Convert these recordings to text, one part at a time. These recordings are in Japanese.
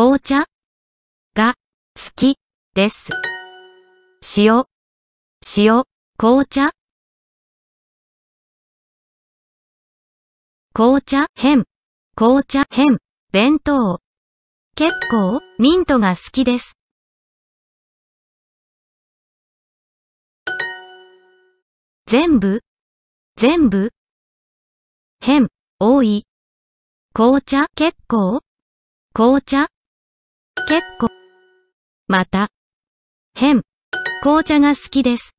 紅茶が好きです。塩、塩、紅茶紅茶編、紅茶編、弁当。結構、ミントが好きです。全部、全部。変、多い。紅茶、結構。紅茶。結構。また。変。紅茶が好きです。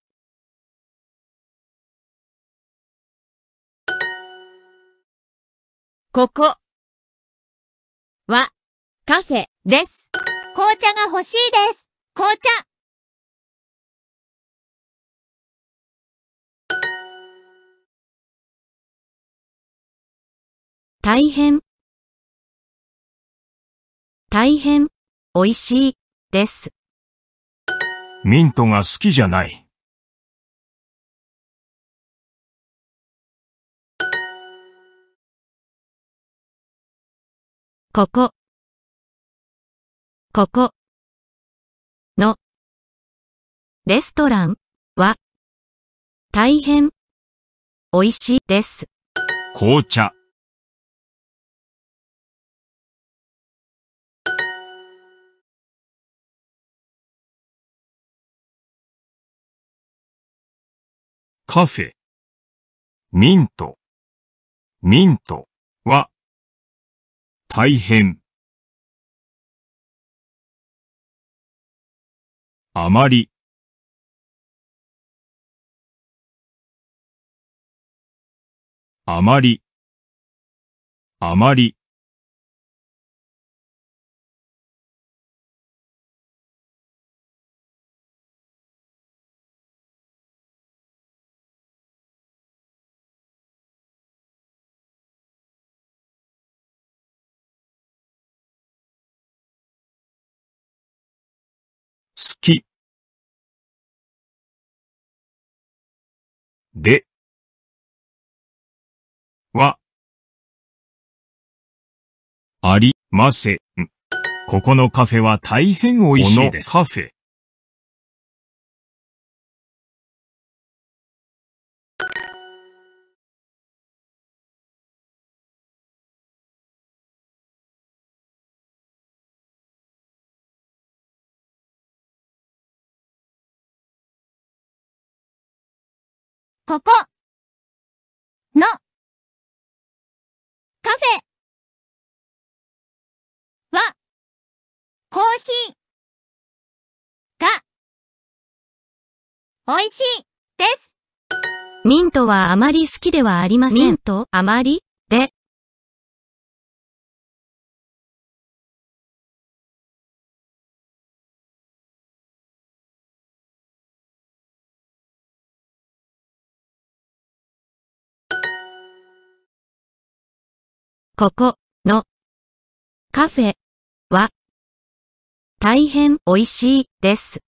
ここはカフェです。紅茶が欲しいです。紅茶。大変大変美味しい、です。ミントが好きじゃない。ここ、ここ、の、レストラン、は、大変、美味しいです。紅茶。カフェ、ミント、ミントは、大変。あまり。あまり。あまり。きではありません。ここのカフェは大変美味しいです。このカフェここのカフェはコーヒーが美味しいです。ミントはあまり好きではありません。ミントあまりここのカフェは大変美味しいです。